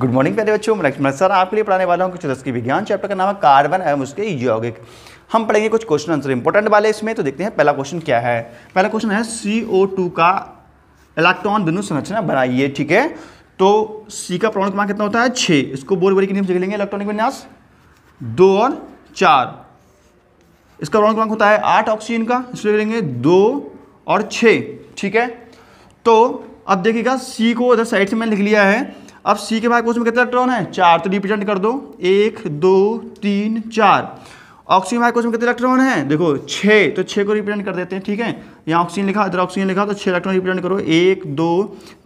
good morning प्यारे बच्चों मैं लक्ष्मण सर आपके लिए पढ़ाने वाला हूँ कुछ की विज्ञान चैप्टर का नाम है कार्बन एवं उसके यौगिक हम पढ़ेंगे कुछ क्वेश्चन आंसर इंपॉर्टेंट वाले इसमें तो देखते हैं पहला क्वेश्चन क्या है पहला क्वेश्चन है सी का इलेक्ट्रॉन बिंदु संरचना बनाइए ठीक है तो सी का प्रमाण क्रमांक कितना होता है छः इसको बोरबरी के नियम से लेंगे इलेक्ट्रॉनिक विन्यास दो और चार इसका प्रमाण क्रमांक होता है आठ ऑक्सीजन का इसलिए लेंगे दो और छः ठीक है तो अब देखिएगा सी को उधर साइड से मैंने लिख लिया है अब सी के भाग उसमें कितने इलेक्ट्रॉन है चार तो रिप्रेजेंट कर दो एक दो तीन चार ऑक्सीजन भाग उसमें कितने इलेक्ट्रॉन है देखो छः तो छः को रिप्रेजेंट कर देते हैं ठीक है यहाँ ऑक्सीजन लिखा इधर ऑक्सीजन लिखा तो छः इलेक्ट्रॉन रिप्रेजेंट करो एक दो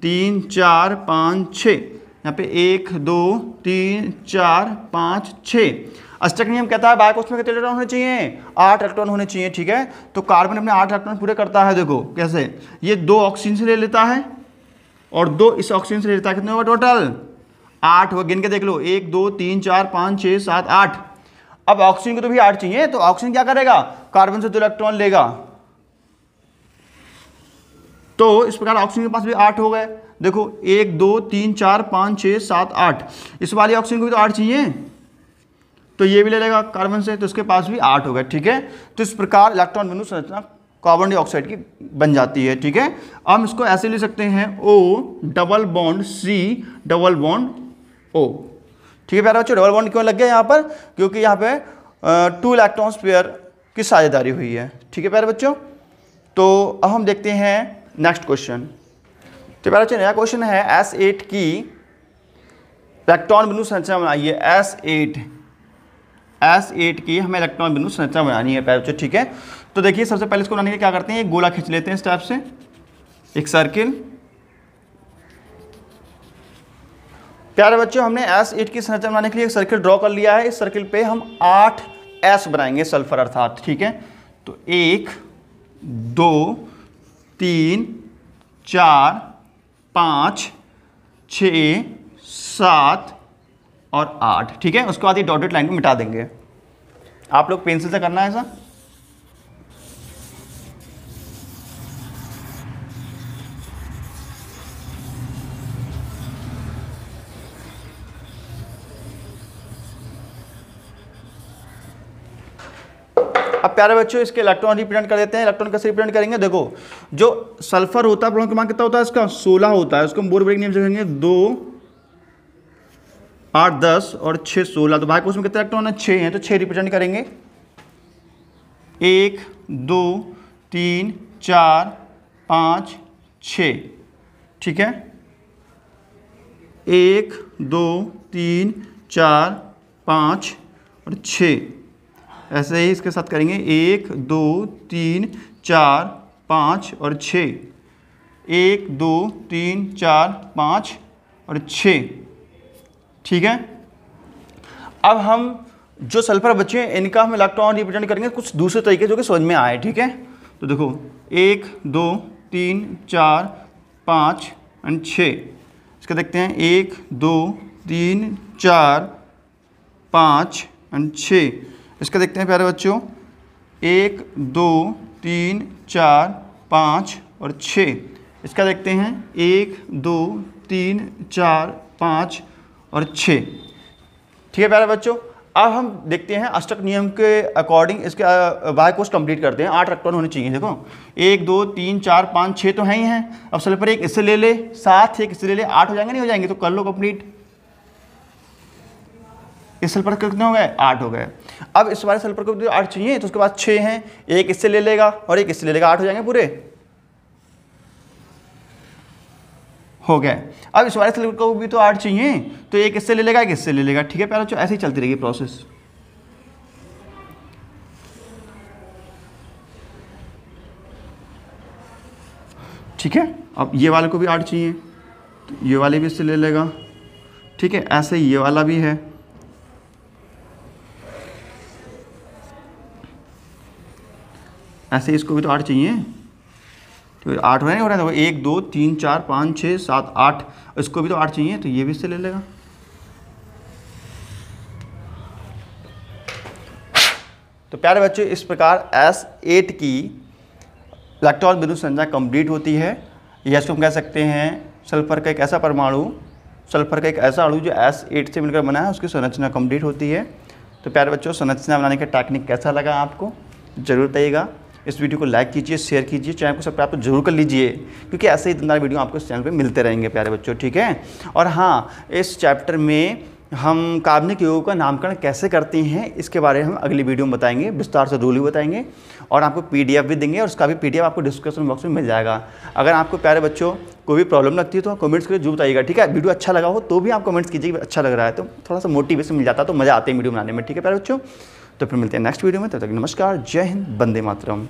तीन चार पाँच छः यहाँ पे एक दो तीन चार पाँच छः अष्टक नियम कहता है बायकोस में कितने इलेक्ट्रॉन होने चाहिए आठ इलेक्ट्रॉन होने चाहिए ठीक है तो कार्बन अपने आठ इलेक्ट्रॉन पूरे करता है देखो कैसे ये दो ऑक्सीजन से ले लेता है और दो इस ऑक्सीजन से लेता कितने होगा टोटल आठ होगा गिन के देख लो एक दो तीन चार पाँच छः सात आठ अब ऑक्सीजन को तो भी आठ चाहिए तो ऑक्सीजन क्या करेगा कार्बन से दो तो इलेक्ट्रॉन लेगा तो इस प्रकार ऑक्सीजन के पास भी आठ हो गए देखो एक दो तीन चार पाँच छः सात आठ इस वाली ऑक्सीजन को भी तो आठ चाहिए तो ये भी ले लेगा कार्बन से तो इसके पास भी आठ हो गए ठीक है तो इस प्रकार इलेक्ट्रॉन बिंदु संरचना कार्बन डाइऑक्साइड की बन जाती है ठीक है हम इसको ऐसे ले सकते हैं O double bond C double bond O ठीक है प्यारा बच्चों डबल बॉन्ड क्यों लग गया यहाँ पर क्योंकि यहाँ पे टू इलेक्ट्रॉन्स पेयर की साझेदारी हुई है ठीक है प्यारे बच्चों तो अब हम देखते हैं नेक्स्ट क्वेश्चन तो प्यारे बच्चों नया क्वेश्चन है एस एट की इलेक्ट्रॉन बिंदु संरचना बनाइए एस एट एस एट की हमें इलेक्ट्रॉन बिंदु संरचना बनानी है प्यारे बच्चों ठीक है तो देखिए सबसे पहले इसको बनाने के क्या करते हैं एक गोला खींच लेते हैं इस टाइप से एक सर्किल प्यारे बच्चों हमने एस एट की संरचना बनाने के लिए एक सर्किल ड्रॉ कर लिया है इस सर्किल पे हम आठ एस बनाएंगे सल्फर अर्थात ठीक है तो एक दो तीन चार पाँच छ सात और आठ ठीक है उसके बाद ये डॉटेड लाइन को मिटा देंगे आप लोग पेंसिल से करना है ऐसा अब प्यारे बच्चों इसके इलेक्ट्रॉन रिप्रेजेंट कर देते हैं इलेक्ट्रॉन कैसे रिप्रेजेंट करेंगे देखो जो सल्फर होता है प्रोन क्रमांक कितना होता है इसका सोलह होता है उसको हम बोरबरिक नियम से कहेंगे दो आठ दस और छः सोलह तो भाई को उसमें कितने इलेक्ट्रॉन है छः हैं तो छः रिप्रेजेंट करेंगे एक दो तीन चार पाँच छ ठीक है एक दो तीन चार पाँच और छः ऐसे ही इसके साथ करेंगे एक दो तीन चार पाँच और छ एक दो तीन चार पाँच और छ ठीक है अब हम जो सल्फर बचे हैं इनका हम इलेक्ट्रॉन रिप्रेजेंट करेंगे कुछ दूसरे तरीके जो कि समझ में आए ठीक है तो देखो एक दो तीन चार पाँच एंड छः इसका देखते हैं एक दो तीन चार पाँच एंड छः इसका देखते हैं प्यारे बच्चों एक दो तीन चार पाँच और छः इसका देखते हैं एक दो तीन चार पाँच और छः ठीक है प्यारे बच्चों अब हम देखते हैं अष्टक नियम के अकॉर्डिंग इसके बाय कोर्स कंप्लीट करते हैं आठ रक्टोन होने चाहिए देखो एक दो तीन चार पाँच छः तो हैं ही हैं अब सल पर एक इससे ले ले सात एक इससे ले ले आठ हो जाएंगे नहीं हो जाएंगे तो कर लो कंप्लीट इस सल पर कितने हो गए आठ हो गए अब इस वाले सेल पर को आठ चाहिए तो उसके बाद छः हैं एक इससे ले लेगा और एक इससे ले लेगा आठ हो जाएंगे पूरे हो गया अब इस वाले सेल को भी तो आठ चाहिए तो एक इससे ले लेगा एक इससे ले लेगा ठीक है पहले जो ऐसे ही चलती रहेगी प्रोसेस ठीक है अब ये वाले को भी आठ चाहिए तो ये वाले भी इससे ले लेगा ठीक है ऐसे ये वाला भी है ऐसे इसको भी तो आठ चाहिए तो आठ हो रहा है हो रहा है एक दो तीन चार पाँच छः सात आठ इसको भी तो आठ चाहिए तो ये भी इससे ले लेगा तो प्यारे बच्चों इस प्रकार एस एट की इलेक्ट्रॉन विद्युत संज्ञा कंप्लीट होती है या इसको हम कह सकते हैं सल्फर का एक ऐसा परमाणु सल्फर का एक ऐसा अणु जो एस एट से मिलकर बना है उसकी संरचना कंप्लीट होती है तो प्यारे बच्चों संरचना बनाने का टेक्निक कैसा लगा आपको ज़रूर बताइएगा इस वीडियो को लाइक कीजिए शेयर कीजिए चैनल को सब्सक्राइब तो जरूर कर लीजिए क्योंकि ऐसे ही दमदार वीडियो आपको इस चैनल पर मिलते रहेंगे प्यारे बच्चों ठीक है और हाँ इस चैप्टर में हम काबनिक योग का नामकरण कैसे करते हैं इसके बारे में हम अगली वीडियो में बताएंगे विस्तार से रूल भी बताएंगे और आपको पीडीएफ भी देंगे और उसका भी पीडीएफ आपको डिस्क्रिप्शन बॉक्स में मिल जाएगा अगर आपको प्यारे बच्चों कोई भी प्रॉब्लम लगती है तो कमेंट्स करिए जरूर बताइएगा ठीक है वीडियो अच्छा लगा हो तो भी आप कमेंट्स कीजिए अच्छा लग रहा है तो थोड़ा सा मोटिवेशन मिल जाता है तो मज़ा आते हैं वीडियो बनाने में ठीक है प्यारे बच्चों तो फिर मिलते हैं नेक्स्ट वीडियो में तब तक नमस्कार जय हिंद बंदे मातरम